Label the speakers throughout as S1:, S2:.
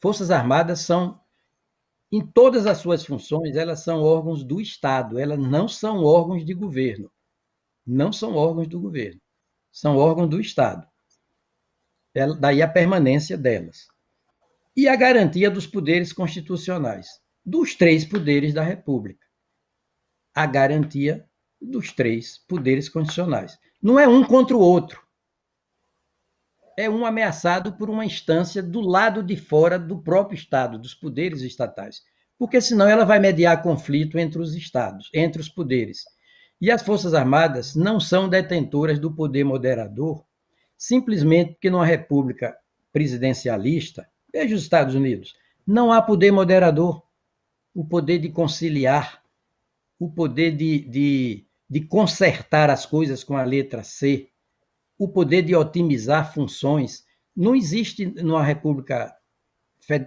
S1: Forças Armadas são, em todas as suas funções, elas são órgãos do Estado, elas não são órgãos de governo. Não são órgãos do governo, são órgãos do Estado. É, daí a permanência delas. E a garantia dos poderes constitucionais, dos três poderes da República. A garantia dos três poderes constitucionais. Não é um contra o outro é um ameaçado por uma instância do lado de fora do próprio Estado, dos poderes estatais, porque senão ela vai mediar conflito entre os Estados, entre os poderes. E as Forças Armadas não são detentoras do poder moderador, simplesmente porque numa república presidencialista, veja os Estados Unidos, não há poder moderador, o poder de conciliar, o poder de, de, de consertar as coisas com a letra C, o poder de otimizar funções. Não existe numa república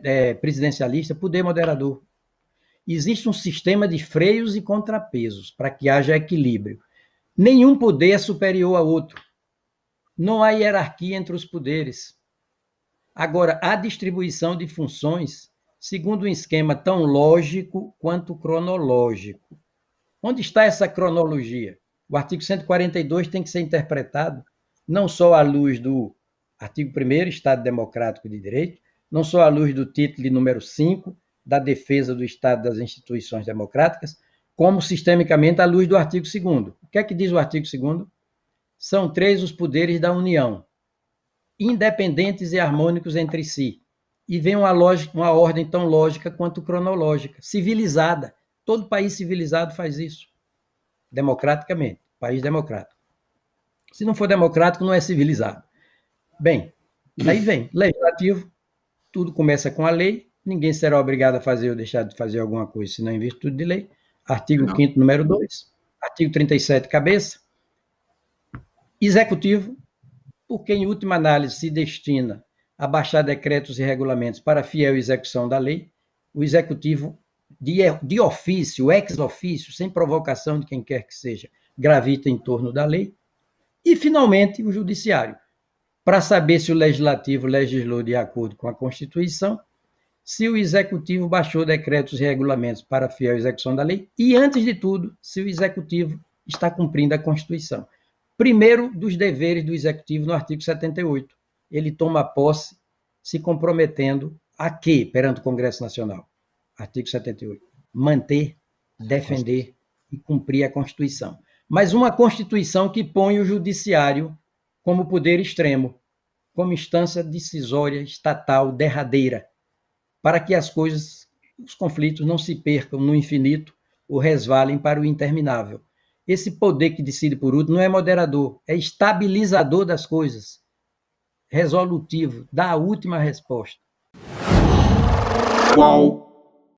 S1: é, presidencialista poder moderador. Existe um sistema de freios e contrapesos para que haja equilíbrio. Nenhum poder é superior a outro. Não há hierarquia entre os poderes. Agora, a distribuição de funções segundo um esquema tão lógico quanto cronológico. Onde está essa cronologia? O artigo 142 tem que ser interpretado não só à luz do artigo 1 Estado Democrático de Direito, não só à luz do título número 5 da defesa do Estado das instituições democráticas, como sistemicamente à luz do artigo 2 O que é que diz o artigo 2 São três os poderes da União, independentes e harmônicos entre si. E vem uma, lógica, uma ordem tão lógica quanto cronológica, civilizada. Todo país civilizado faz isso, democraticamente, país democrático. Se não for democrático, não é civilizado. Bem, aí vem legislativo, tudo começa com a lei, ninguém será obrigado a fazer ou deixar de fazer alguma coisa, senão em virtude de lei. Artigo não. 5 número 2, artigo 37, cabeça. Executivo, porque em última análise se destina a baixar decretos e regulamentos para fiel execução da lei, o executivo de, de ofício, ex ofício, sem provocação de quem quer que seja, gravita em torno da lei e, finalmente, o Judiciário, para saber se o Legislativo legislou de acordo com a Constituição, se o Executivo baixou decretos e regulamentos para fiel execução da lei e, antes de tudo, se o Executivo está cumprindo a Constituição. Primeiro, dos deveres do Executivo no artigo 78. Ele toma posse se comprometendo a quê perante o Congresso Nacional? Artigo 78. Manter, defender e cumprir a Constituição mas uma Constituição que põe o judiciário como poder extremo, como instância decisória estatal derradeira, para que as coisas, os conflitos não se percam no infinito ou resvalem para o interminável. Esse poder que decide por último não é moderador, é estabilizador das coisas, resolutivo, dá a última resposta. Qual